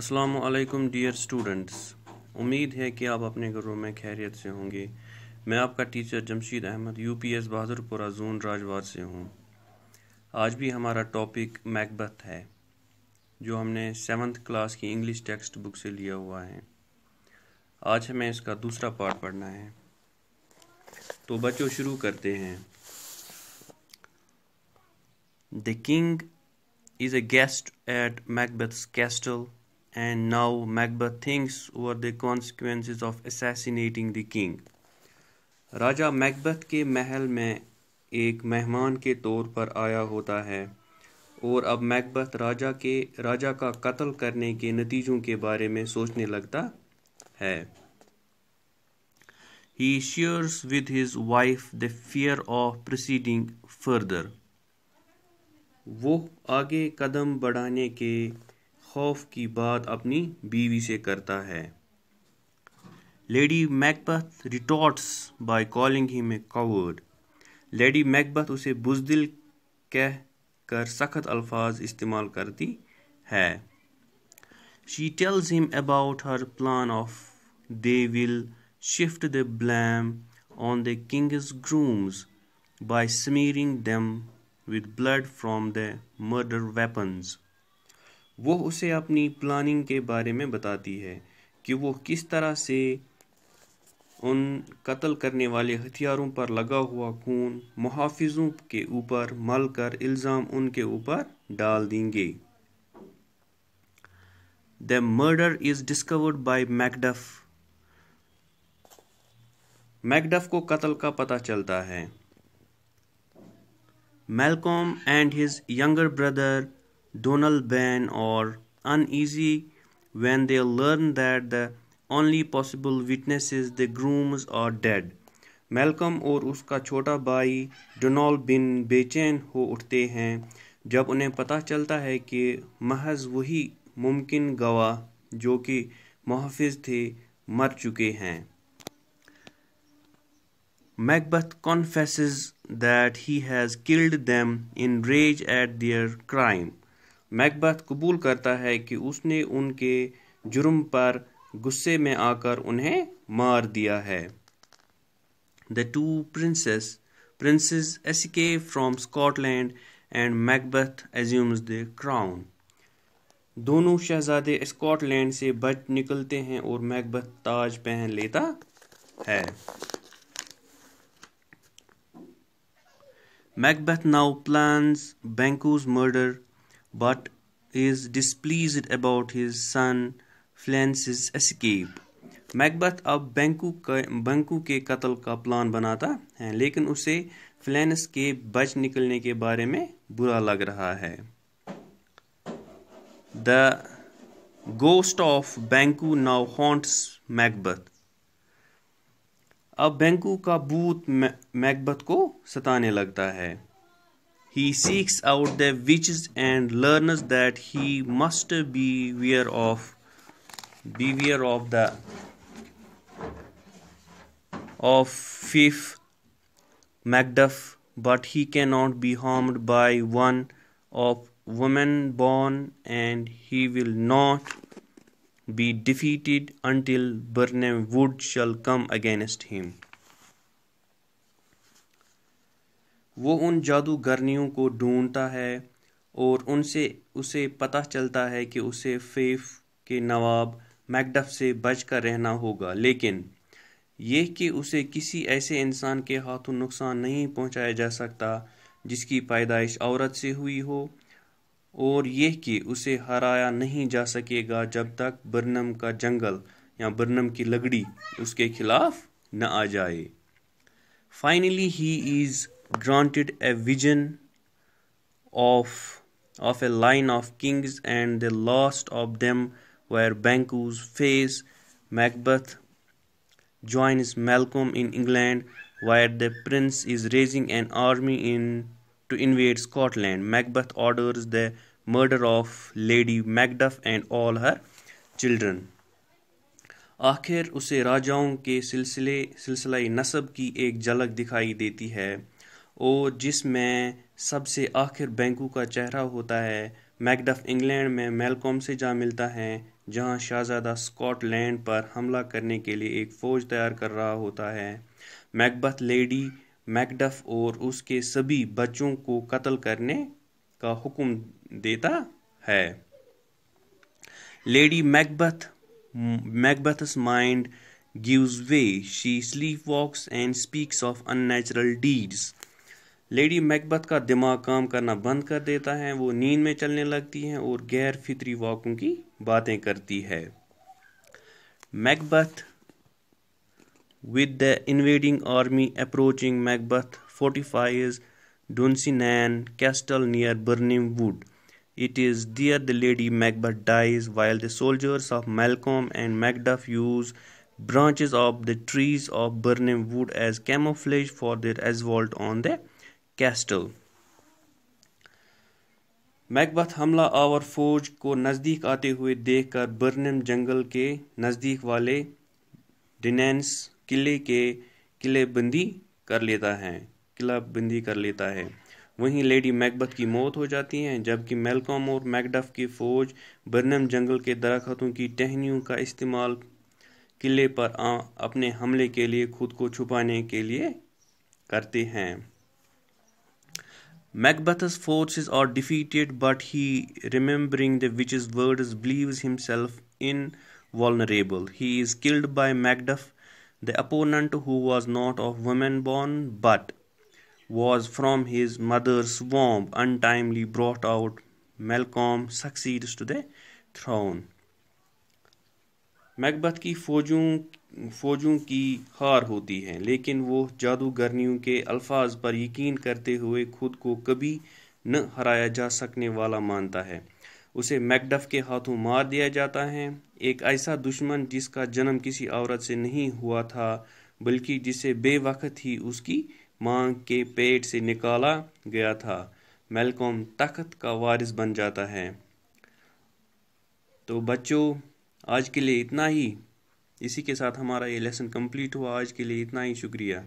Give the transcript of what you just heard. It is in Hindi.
अस्सलाम डियर स्टूडेंट्स उम्मीद है कि आप अपने घरों में खैरियत से होंगे मैं आपका teacher Jamshid Ahmed UPS Bahadurpura zone Rajwar से हूँ आज भी हमारा टॉपिक मैकबथ है जो हमने सेवन्थ क्लास की इंग्लिश टेक्स्ट बुक से लिया हुआ है आज हमें इसका दूसरा पार्ट पढ़ना है तो बच्चों शुरू करते हैं the king is a guest at Macbeth's castle and now Macbeth thinks over the consequences of assassinating the king. राजा मैकबथ के महल में एक मेहमान के तौर पर आया होता है और अब मैकबथ राजा के राजा का कत्ल करने के नतीजों के बारे में सोचने लगता है he shares with his wife the fear of proceeding further वो आगे कदम बढ़ाने के खौफ की बात अपनी बीवी से करता है lady Macbeth retorts by calling him a coward lady मैकबथ उसे बुजदिल कह कर सख्त अल्फाज इस्तेमाल करती है she tells him about her plan of they will shift the blame on the king's grooms by smearing them with blood from the murder weapons वो उसे अपनी प्लानिंग के बारे में बताती है कि वो किस तरह से उन कत्ल करने वाले हथियारों पर लगा हुआ खून मुहाफिजों के ऊपर मल कर इल्ज़ाम उनके ऊपर डाल देंगे the murder is discovered by Macduff Macduff को कत्ल का पता चलता है Malcolm and his younger brother Donal Bain or uneasy when they learn that the only possible witnesses the grooms are dead. Malcolm और उसका छोटा भाई डोनाल्ड बिन बेचैन हो उठते हैं जब उन्हें पता चलता है कि महज वही मुमकिन गवाह जो कि मुहाफ़ थे मर चुके हैं Macbeth confesses that he has killed them in rage at their crime. मैकबथ कबूल करता है कि उसने उनके जुर्म पर गुस्से में आकर उन्हें मार दिया है the two princes princes ask from Scotland and Macbeth assumes the crown दोनों शहजादे स्कॉटलैंड से बच निकलते हैं और मैकबथ ताज पहन लेता है Macbeth now plans Banquo's murder but is displeased about his son Flance's escape Macbeth अब बैंकू का बैंकू के कत्ल का प्लान बनाता है लेकिन उसे फ्लैनस के बच निकलने के बारे में बुरा लग रहा है the ghost of Banquo now haunts Macbeth अब बैंकू का भूत मैकबथ को सताने लगता है he seeks out the witches and learns that he must beware of beware of the of fifth Macduff, but he cannot be harmed by one of woman born, and he will not be defeated until Burnham Wood shall come against him. वो उन जादूगरनियों को ढूंढता है और उनसे उसे पता चलता है कि उसे फेफ के नवाब मैकडफ से बच कर रहना होगा लेकिन यह कि उसे किसी ऐसे इंसान के हाथों नुकसान नहीं पहुंचाया जा सकता जिसकी पैदाइश औरत से हुई हो और यह कि उसे हराया नहीं जा सकेगा जब तक बर्नम का जंगल या बर्नम की लगड़ी उसके खिलाफ न आ जाए finally he is granted a vision of of a line of kings and the last of them were Banquo's face Macbeth joins Malcolm in England where the prince is raising an army in to invade Scotland Macbeth orders the murder of Lady Macduff and all her children आखिर उसे राजाओं के सिलसिले सिलसिला नसब की एक झलक दिखाई देती है और जिसमें सबसे आखिर बैंकों का चेहरा होता है मैकडफ इंग्लैंड में मेलकॉम से जा मिलता है जहां शाहजादा स्कॉटलैंड पर हमला करने के लिए एक फ़ौज तैयार कर रहा होता है मैकबथ लेडी मैकडफ और उसके सभी बच्चों को कत्ल करने का हुक्म देता है lady Macbeth Macbeth's mind way she sleepwalks and speaks of unnatural deeds lady Macbeth का दिमाग काम करना बंद कर देता है वो नींद में चलने लगती हैं और गैर फितरी वॉकों की बातें करती है Macbeth with the invading army approaching Macbeth fortifies Dunsinane castle near Birnam wood it is there the lady Macbeth dies while the soldiers of Malcolm and Macduff use branches of the trees of burnham wood as camouflage for their assault on the castle Macbeth हमला आवर फौज को नज़दीक आते हुए देखकर बर्नम जंगल के नज़दीक वाले डिनेंस किले के किले बंदी कर लेता है किला बंदी कर लेता है वहीं लेडी मैकबथ की मौत हो जाती है जबकि मेलकॉम और मैकडफ की फ़ौज बर्नम जंगल के दरख्तों की टहनियों का इस्तेमाल किले पर आ, अपने हमले के लिए खुद को छुपाने के लिए करते हैं Macbeth's forces are defeated, but he, remembering the witch's words, believes himself invulnerable. He is killed by Macduff, the opponent who was not of woman born, but was from his mother's womb, untimely brought out. Malcolm succeeds to the throne. मैकबथ की फौजों फौजों की हार होती है लेकिन वो जादूगरनियों के अल्फाज पर यकीन करते हुए खुद को कभी न हराया जा सकने वाला मानता है उसे मैकडफ के हाथों मार दिया जाता है एक ऐसा दुश्मन जिसका जन्म किसी औरत से नहीं हुआ था बल्कि जिसे बेवक्त ही उसकी माँ के पेट से निकाला गया था मेलकॉम तख्त का वारिस बन जाता है तो बच्चों आज के लिए इतना ही इसी के साथ हमारा ये लेसन कंप्लीट हुआ आज के लिए इतना ही शुक्रिया